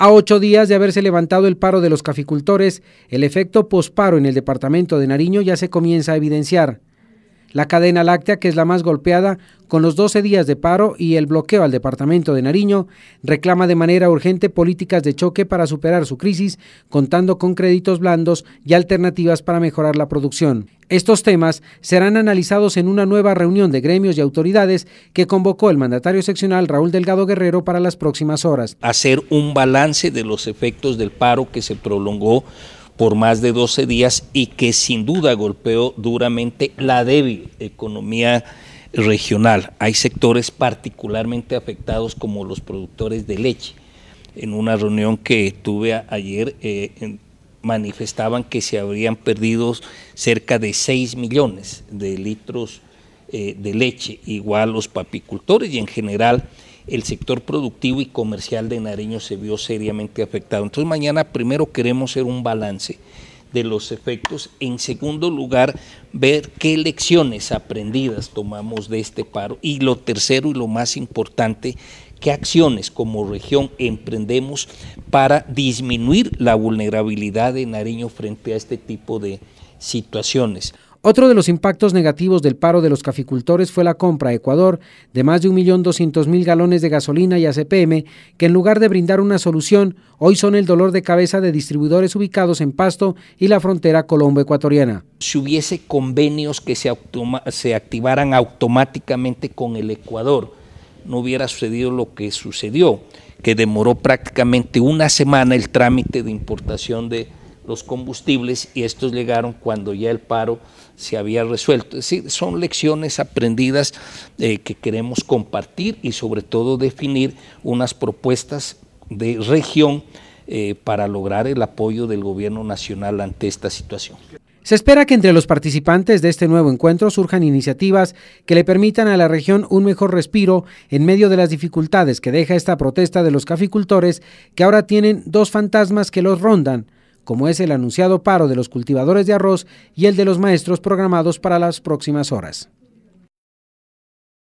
A ocho días de haberse levantado el paro de los caficultores, el efecto posparo en el departamento de Nariño ya se comienza a evidenciar. La cadena láctea, que es la más golpeada, con los 12 días de paro y el bloqueo al departamento de Nariño, reclama de manera urgente políticas de choque para superar su crisis, contando con créditos blandos y alternativas para mejorar la producción. Estos temas serán analizados en una nueva reunión de gremios y autoridades que convocó el mandatario seccional Raúl Delgado Guerrero para las próximas horas. Hacer un balance de los efectos del paro que se prolongó por más de 12 días y que sin duda golpeó duramente la débil economía regional. Hay sectores particularmente afectados como los productores de leche. En una reunión que tuve ayer eh, manifestaban que se habrían perdido cerca de 6 millones de litros eh, de leche, igual los papicultores y en general el sector productivo y comercial de Nariño se vio seriamente afectado. Entonces mañana primero queremos hacer un balance de los efectos. En segundo lugar, ver qué lecciones aprendidas tomamos de este paro. Y lo tercero y lo más importante, qué acciones como región emprendemos para disminuir la vulnerabilidad de Nariño frente a este tipo de situaciones. Otro de los impactos negativos del paro de los caficultores fue la compra a Ecuador de más de 1.200.000 galones de gasolina y ACPM, que en lugar de brindar una solución, hoy son el dolor de cabeza de distribuidores ubicados en Pasto y la frontera colombo-ecuatoriana. Si hubiese convenios que se, se activaran automáticamente con el Ecuador, no hubiera sucedido lo que sucedió, que demoró prácticamente una semana el trámite de importación de los combustibles y estos llegaron cuando ya el paro se había resuelto. Es decir, son lecciones aprendidas eh, que queremos compartir y sobre todo definir unas propuestas de región eh, para lograr el apoyo del gobierno nacional ante esta situación. Se espera que entre los participantes de este nuevo encuentro surjan iniciativas que le permitan a la región un mejor respiro en medio de las dificultades que deja esta protesta de los caficultores que ahora tienen dos fantasmas que los rondan, como es el anunciado paro de los cultivadores de arroz y el de los maestros programados para las próximas horas.